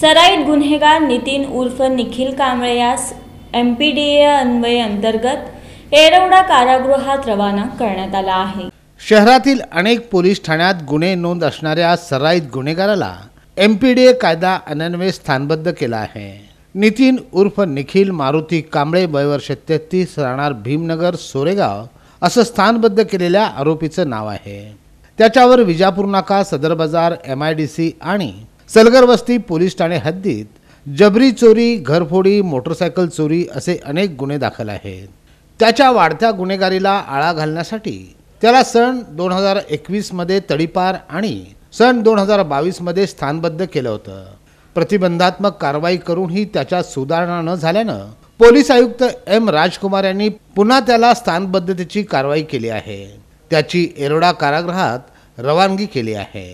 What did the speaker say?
सराईत गुन्हेगार नितीन उर्फ निखिल कांबळे यास एम पी डी ए अंतर्गत येरवडा कारागृहात रवाना करण्यात आला आहे शहरातील अनेक पोलीस ठाण्यात गुन्हे नोंद असणाऱ्या सराईत गुन्हेगाराला एम पी डी ए कायदा अनन्वय स्थानबद्ध केला आहे नितीन उर्फ निखिल मारुती कांबळे वयवर्ष तेहतीस राहणार भीमनगर सोरेगाव असं स्थानबद्ध केलेल्या आरोपीचं नाव आहे त्याच्यावर विजापूर नाका सदर बाजार एम आय डी सी आणि सलगर वस्ती पोलीस ठाणे हद्दीत जबरी चोरी घरफोडी मोटरसायकल चोरी असे अनेक गुन्हे दाखल आहेत त्याच्या वाढत्या गुन्हेगारीला आळा घालण्यासाठी त्याला सन दोन हजार एकवीसमध्ये तडीपार आणि सन दोन हजार बावीसमध्ये स्थानबद्ध केलं होतं प्रतिबंधात्मक कारवाई करूनही त्याच्या सुधारणा न झाल्यानं पोलीस आयुक्त एम राजकुमार यांनी पुन्हा त्याला स्थानबद्धतेची कारवाई केली आहे त्याची एरोडा कारागृहात रवानगी केली आहे